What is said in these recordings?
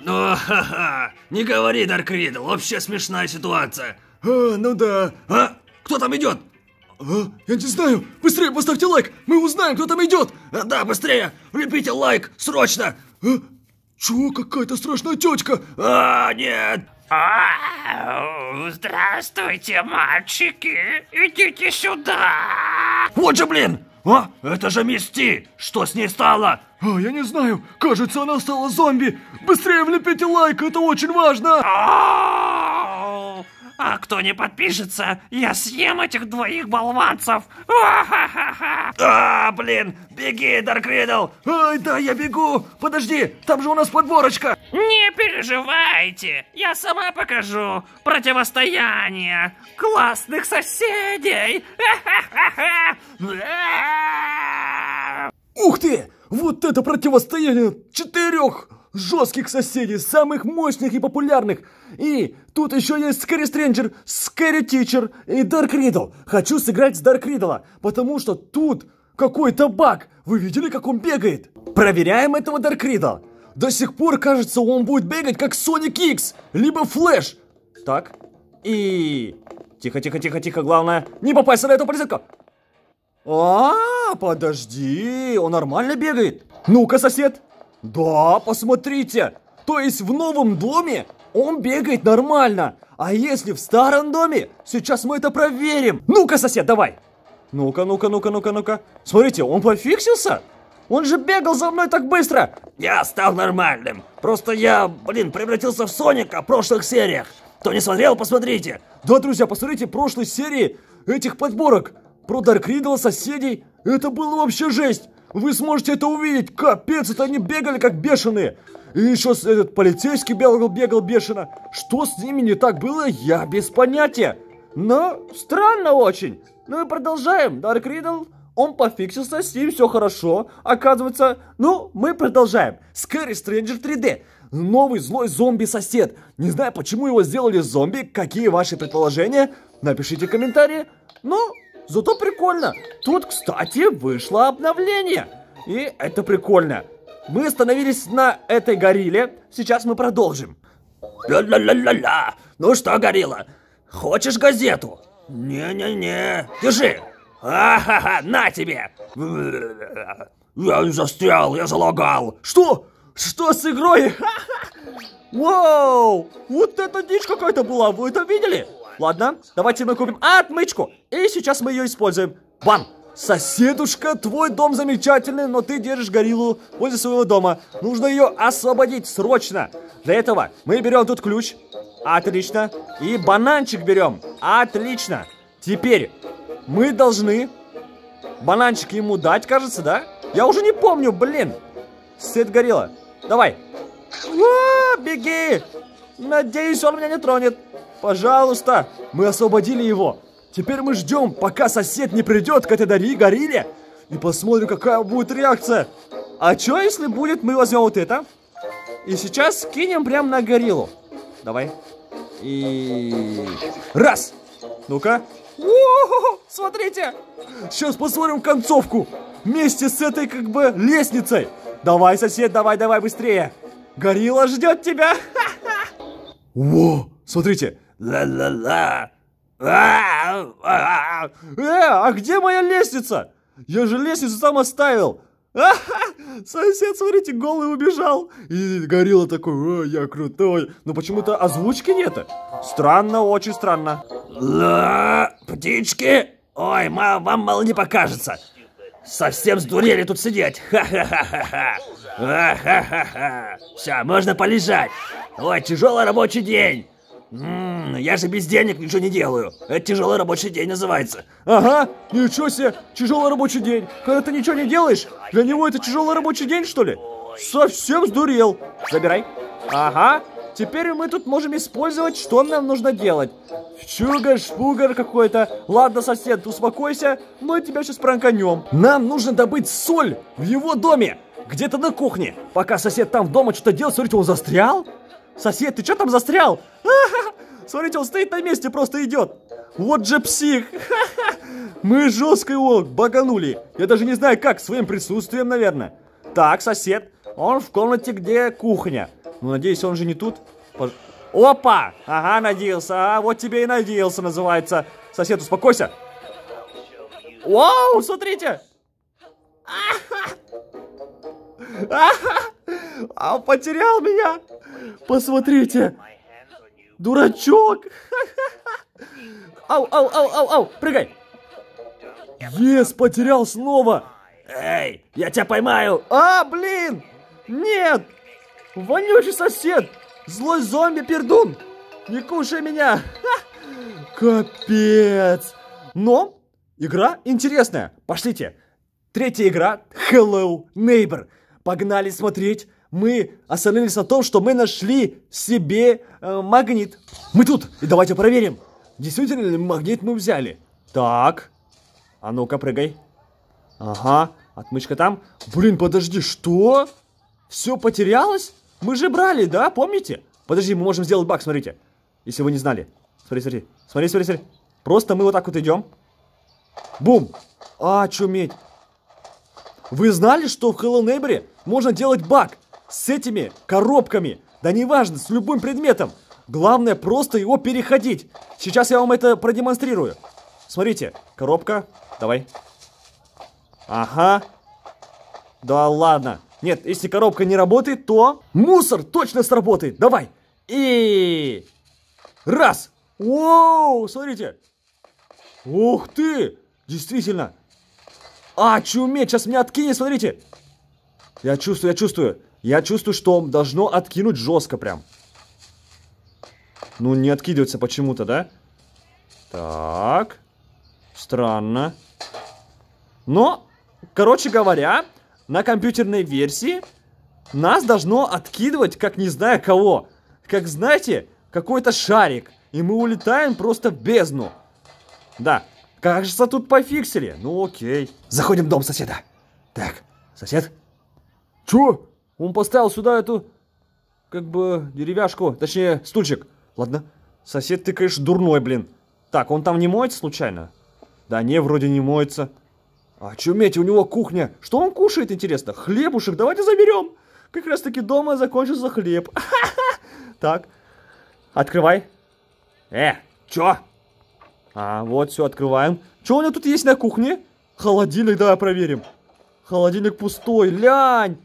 Ну, ха-ха, не говори, Дарквидл, вообще смешная ситуация. А, ну да. А, кто там идет? А, я не знаю. Быстрее поставьте лайк, мы узнаем, кто там идет. А, да, быстрее, влепите лайк, срочно. А, чего какая-то страшная тетка? А, нет. А, здравствуйте, мальчики, идите сюда. Вот же, блин, «А, это же Мисти! Что с ней стало?» а, «Я не знаю. Кажется, она стала зомби. Быстрее влепите лайк, это очень важно!» А кто не подпишется, я съем этих двоих болванцев! А, блин! Беги, Дарк Ридл! Ай, да, я бегу! Подожди, там же у нас подборочка! Не переживайте, я сама покажу противостояние классных соседей! Ух ты! Вот это противостояние четырех жестких соседей, самых мощных и популярных. И тут еще есть Скэри Стрэнджер, Скэри Тичер и Дарк Ридл. Хочу сыграть с Дарк Ридла, потому что тут какой-то баг. Вы видели, как он бегает? Проверяем этого Дарк Ридла. До сих пор, кажется, он будет бегать как Соник Икс, либо Флэш. Так, и... Тихо, тихо, тихо, тихо, главное, не попасть на эту полицейку. А, подожди, он нормально бегает. Ну-ка, сосед, да, посмотрите! То есть в новом доме он бегает нормально. А если в старом доме? Сейчас мы это проверим. Ну-ка, сосед, давай. Ну-ка, ну-ка, ну-ка, ну-ка, ну-ка. Смотрите, он пофиксился? Он же бегал за мной так быстро! Я стал нормальным. Просто я, блин, превратился в Соника в прошлых сериях. Кто не смотрел, посмотрите. Да, друзья, посмотрите прошлой серии этих подборок. Про Дарк Ридл, соседей. Это было вообще жесть. Вы сможете это увидеть! Капец, это они бегали как бешеные! И еще этот полицейский бегал, бегал бешено. Что с ними не так было, я без понятия. Но странно очень. Ну и продолжаем. Дарк Ридл, он пофиксился, с ним все хорошо. Оказывается, ну, мы продолжаем. Scary Stranger 3D. Новый злой зомби-сосед. Не знаю, почему его сделали зомби, какие ваши предположения. Напишите комментарии. Ну, Но... Зато прикольно. Тут, кстати, вышло обновление. И это прикольно. Мы остановились на этой горилле. Сейчас мы продолжим. Ля-ля-ля-ля-ля. Ну что, горилла, хочешь газету? Не-не-не. Держи. Ахаха, на тебе. Я застрял, я залагал. Что? Что с игрой? Вау! Вот это дичь какая-то была, вы это видели? Ладно, давайте мы купим отмычку. И сейчас мы ее используем. Бам! Соседушка, твой дом замечательный, но ты держишь гориллу возле своего дома. Нужно ее освободить срочно. Для этого мы берем тут ключ. Отлично. И бананчик берем. Отлично. Теперь мы должны бананчик ему дать, кажется, да? Я уже не помню, блин. Сет горилла. Давай. О, беги! Надеюсь, он меня не тронет. Пожалуйста, мы освободили его. Теперь мы ждем, пока сосед не придет к этой Дари Горилле. И посмотрим, какая будет реакция. А что, если будет, мы возьмем вот это. И сейчас кинем прямо на гориллу. Давай. И... Раз! Ну-ка. Смотрите! Сейчас посмотрим концовку. Вместе с этой, как бы, лестницей. Давай, сосед, давай, давай, быстрее. Горилла ждет тебя. Ха! Во! Смотрите! Ла-ла-ла! Э, А где моя лестница? Я же лестницу там оставил! Сосед, смотрите, голый убежал. И горилла такой, о, я крутой. Но почему-то озвучки нету. Странно, очень странно. Ла, птички. Ой, мам, вам мало не покажется. Совсем сдурели тут сидеть. Ха-ха-ха-ха. Ха-ха-ха! Все, можно полежать! Ой, тяжелый рабочий день! Ммм, я же без денег ничего не делаю. Это тяжелый рабочий день называется. Ага, ничего себе, тяжелый рабочий день. Когда ты ничего не делаешь, для него это тяжелый рабочий день, что ли? Совсем сдурел. Забирай. Ага, теперь мы тут можем использовать, что нам нужно делать. Чугар, шпугар какой-то. Ладно, сосед, успокойся, мы тебя сейчас пранканем. Нам нужно добыть соль в его доме. Где-то на кухне. Пока сосед там дома что-то делал, смотрите, он застрял. Сосед, ты что там застрял? Смотрите, он стоит на месте, просто идет. Вот же псих. Мы жестко его баганули. Я даже не знаю как, своим присутствием, наверное. Так, сосед, он в комнате, где кухня. Ну, надеюсь, он же не тут. Пож... Опа! Ага, надеялся. Ага, вот тебе и надеялся, называется. Сосед, успокойся. Вау, смотрите! А, потерял меня. Посмотрите. Дурачок. Ау, ау, ау, ау, ау, прыгай. Ес, потерял снова. Эй, я тебя поймаю. А, блин. Нет. Вонючий сосед. Злой зомби-пердун. Не кушай меня. Капец. Но игра интересная. Пошлите. Третья игра Hello Neighbor. Погнали смотреть. Мы остановились на том, что мы нашли себе э, магнит. Мы тут, и давайте проверим, действительно ли магнит мы взяли. Так, а ну-ка прыгай. Ага, отмычка там. Блин, подожди, что? Все потерялось? Мы же брали, да, помните? Подожди, мы можем сделать баг, смотрите. Если вы не знали. Смотри, смотри, смотри, смотри, смотри. Просто мы вот так вот идем. Бум! А, чуметь. Вы знали, что в Hello Neighbor можно делать баг с этими коробками? Да неважно, с любым предметом. Главное просто его переходить. Сейчас я вам это продемонстрирую. Смотрите, коробка. Давай. Ага. Да ладно. Нет, если коробка не работает, то... Мусор точно сработает. Давай. И... Раз. Воу, смотрите. Ух ты. Действительно. А, чуметь, сейчас меня откинет, смотрите. Я чувствую, я чувствую. Я чувствую, что он должно откинуть жестко прям. Ну, не откидывается почему-то, да? Так. Странно. Но, короче говоря, на компьютерной версии нас должно откидывать, как не знаю кого. Как, знаете, какой-то шарик. И мы улетаем просто в бездну. Да, Кажется, тут пофиксили. Ну окей. Заходим в дом соседа. Так, сосед. Чё? Он поставил сюда эту, как бы, деревяшку. Точнее, стульчик. Ладно. Сосед, ты, конечно, дурной, блин. Так, он там не моется случайно? Да не, вроде не моется. А Очуметь, у него кухня. Что он кушает, интересно? Хлебушек, давайте заберем. Как раз таки дома закончился хлеб. Так, открывай. Э, чё? А, вот, все, открываем. Что у меня тут есть на кухне? Холодильник, давай проверим. Холодильник пустой, лянь!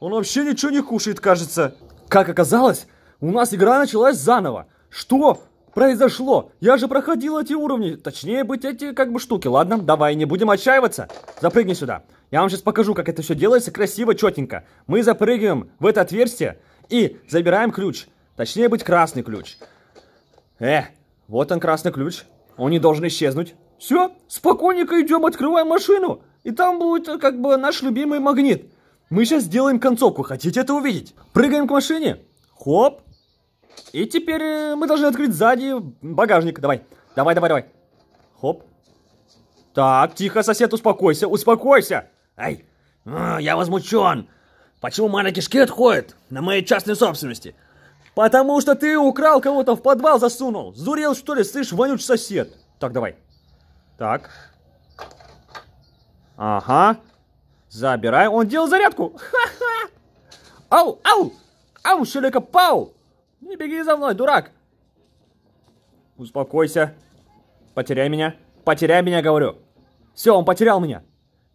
Он вообще ничего не кушает, кажется. Как оказалось, у нас игра началась заново. Что произошло? Я же проходил эти уровни. Точнее быть, эти как бы штуки. Ладно, давай, не будем отчаиваться. Запрыгни сюда. Я вам сейчас покажу, как это все делается красиво, четенько. Мы запрыгиваем в это отверстие и забираем ключ. Точнее быть, красный ключ. Э, вот он, красный ключ. Они должны исчезнуть. Все, спокойненько идем, открываем машину. И там будет э, как бы наш любимый магнит. Мы сейчас сделаем концовку, хотите это увидеть? Прыгаем к машине. Хоп. И теперь э, мы должны открыть сзади багажник. Давай, давай, давай, давай. Хоп. Так, тихо, сосед, успокойся, успокойся. Ай, а, я возмущен. Почему мои кишки отходят на моей частной собственности? Потому что ты украл кого-то в подвал засунул. Сдурел, что ли, слышь, вонючий сосед. Так, давай. Так. Ага. Забирай. Он делал зарядку. Ха-ха. Ау, ау. Ау, щелика, пау. Не беги за мной, дурак. Успокойся. Потеряй меня. Потеряй меня, говорю. Все, он потерял меня.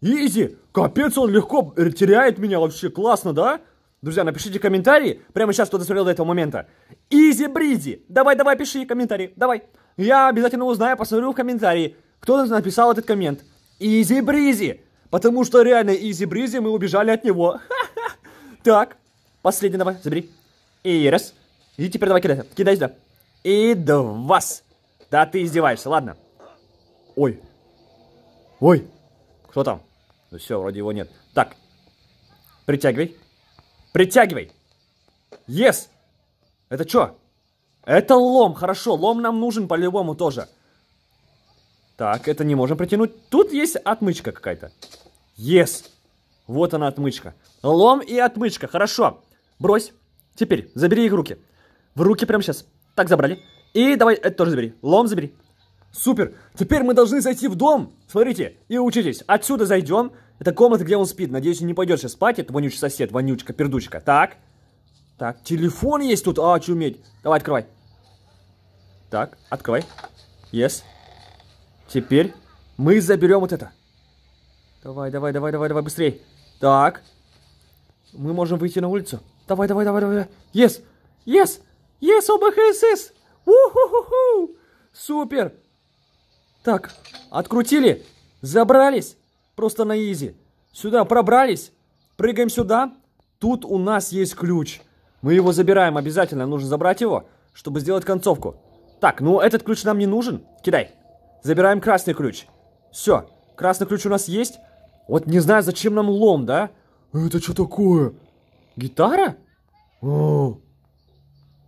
Изи. Капец, он легко теряет меня вообще. Классно, да? Да. Друзья, напишите комментарии, прямо сейчас кто досмотрел до этого момента. Изи-бризи! Давай-давай, пиши комментарии, давай. Я обязательно узнаю, посмотрю в комментарии, кто написал этот коммент. Изи-бризи! Потому что реально изи-бризи, мы убежали от него. Так, последний давай, забери. И раз. И теперь давай кидай, кидай сюда. И два. Да ты издеваешься, ладно. Ой. Ой. Кто там? Ну все, вроде его нет. Так, притягивай. Притягивай. Yes. Это что? Это лом. Хорошо, лом нам нужен по-любому тоже. Так, это не можем притянуть. Тут есть отмычка какая-то. Yes. Вот она отмычка. Лом и отмычка. Хорошо. Брось. Теперь забери их в руки. В руки прямо сейчас. Так, забрали. И давай это тоже забери. Лом забери. Супер. Теперь мы должны зайти в дом. Смотрите. И учитесь. Отсюда зайдем. Это комната, где он спит. Надеюсь, он не пойдет сейчас спать, это вонючий сосед, вонючка, пердучка. Так. Так, телефон есть тут, а, чуметь. Давай, открывай. Так, открывай. Yes. Теперь мы заберем вот это. Давай, давай, давай, давай, давай, быстрей. Так. Мы можем выйти на улицу. Давай, давай, давай, давай. Yes. Yes. Yes, ОБХСС. Oh, Уху-ху-ху. Супер. Так, открутили. Забрались. Просто на изи. Сюда пробрались, прыгаем сюда. Тут у нас есть ключ. Мы его забираем обязательно, нужно забрать его, чтобы сделать концовку. Так, ну этот ключ нам не нужен. Кидай. Забираем красный ключ. Все, красный ключ у нас есть. Вот не знаю, зачем нам лом, да? Это что такое? Гитара? О,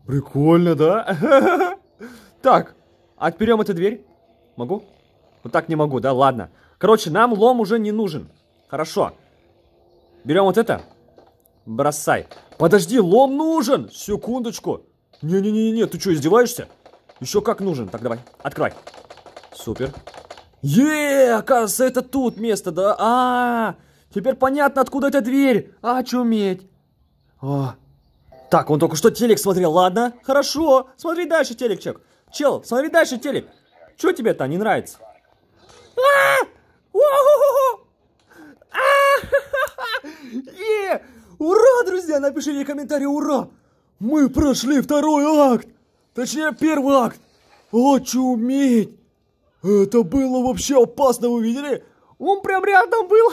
прикольно, да? Так, отперем эту дверь. Могу? Вот так не могу, да? Ладно. Короче, нам лом уже не нужен. Хорошо. Берем вот это. Бросай. Подожди, лом нужен! Секундочку. Не-не-не-не, ты что, издеваешься? Еще как нужен. Так, давай, открывай. Супер. Еее, оказывается, это тут место, да? А, -а, а Теперь понятно, откуда эта дверь. А Очуметь. О. Так, он только что телек смотрел. Ладно, хорошо. Смотри дальше, телекчик. Чел, смотри дальше, телек. Че тебе-то не нравится? А -а -а! А! Ура, друзья! Напишите комментарий «Ура!» Мы прошли второй акт! Точнее, первый акт! Очуметь! Это было вообще опасно, вы видели? Он прям рядом был!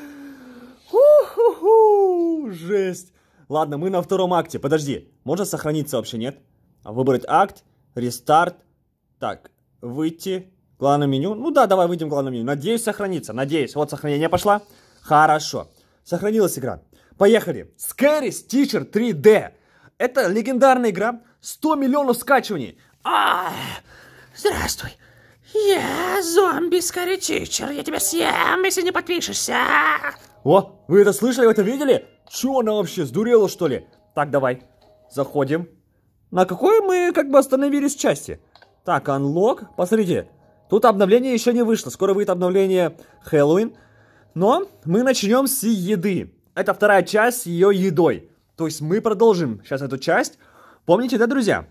Ху-ху-ху! Жесть! Ладно, мы на втором акте. Подожди, можно сохраниться вообще, нет? Выбрать акт, рестарт. Так, выйти, Главное меню. Ну да, давай выйдем в главное меню. Надеюсь, сохранится. Надеюсь. Вот сохранение пошло. Хорошо. Сохранилась игра. Поехали. Scary's Teacher 3D. Это легендарная игра. 100 миллионов скачиваний. А, здравствуй. Я зомби Scary Teacher. Я тебя съем, если не подпишешься. О, вы это слышали, вы это видели? Чё она вообще, сдурела что ли? Так, давай. Заходим. На какой мы как бы остановились части? Так, анлог. Посмотрите, Тут обновление еще не вышло, скоро выйдет обновление Хэллоуин. Но мы начнем с еды. Это вторая часть с ее едой. То есть мы продолжим сейчас эту часть. Помните, да, друзья?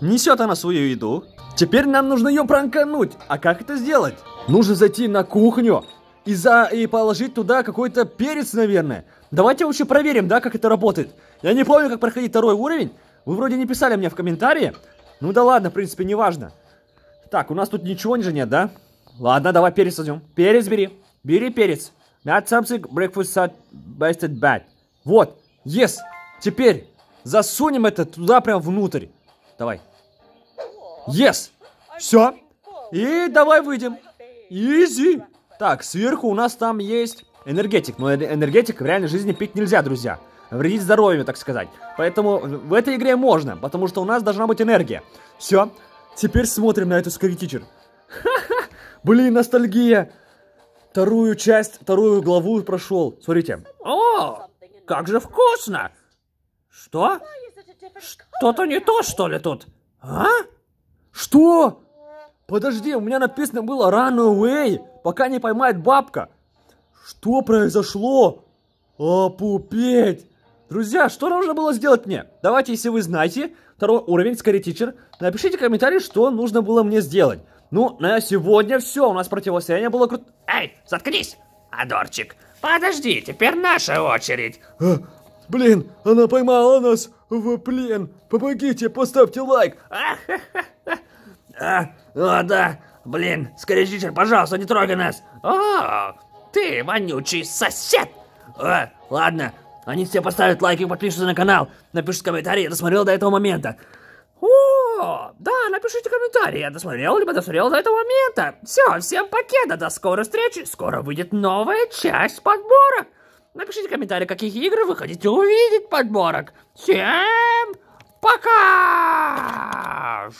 Несет она свою еду. Теперь нам нужно ее пранкануть. А как это сделать? Нужно зайти на кухню и, за... и положить туда какой-то перец, наверное. Давайте лучше проверим, да, как это работает. Я не помню, как проходить второй уровень. Вы вроде не писали мне в комментарии. Ну да ладно, в принципе, неважно. важно. Так, у нас тут ничего же нет, да? Ладно, давай перец возьмем. Перец бери. Бери перец. Not something breakfast at basted bad. Вот. Yes. Теперь засунем это туда прям внутрь. Давай. Yes. Все. И давай выйдем. Изи. Так, сверху у нас там есть энергетик. Но энергетик в реальной жизни пить нельзя, друзья. Вредить здоровью, так сказать. Поэтому в этой игре можно, потому что у нас должна быть энергия. Все. Теперь смотрим на эту Scary Teacher. Блин, ностальгия. Вторую часть, вторую главу прошел. Смотрите. О, как же вкусно. Что? Что-то не то, что ли, тут? А? Что? Подожди, у меня написано было Run away, пока не поймает бабка. Что произошло? Опупеть! Друзья, что нужно было сделать мне? Давайте, если вы знаете, второй уровень, скорее тичер, напишите комментарий, что нужно было мне сделать. Ну, на сегодня все, у нас противостояние было круто. Эй, заткнись, Адорчик. Подожди, теперь наша очередь. А, блин, она поймала нас в плен. Помогите, поставьте лайк. А, ха, ха, ха. а, о, да, блин, скорее тичер, пожалуйста, не трогай нас. О, ты вонючий сосед. А, ладно, они все поставят лайки, подпишутся на канал, напишут комментарии, я досмотрел до этого момента. О, да, напишите комментарий, я досмотрел либо досмотрел до этого момента. Все, всем пока, до скорой встречи, скоро выйдет новая часть подборок. Напишите комментарии, каких игр вы хотите увидеть подборок. Всем пока!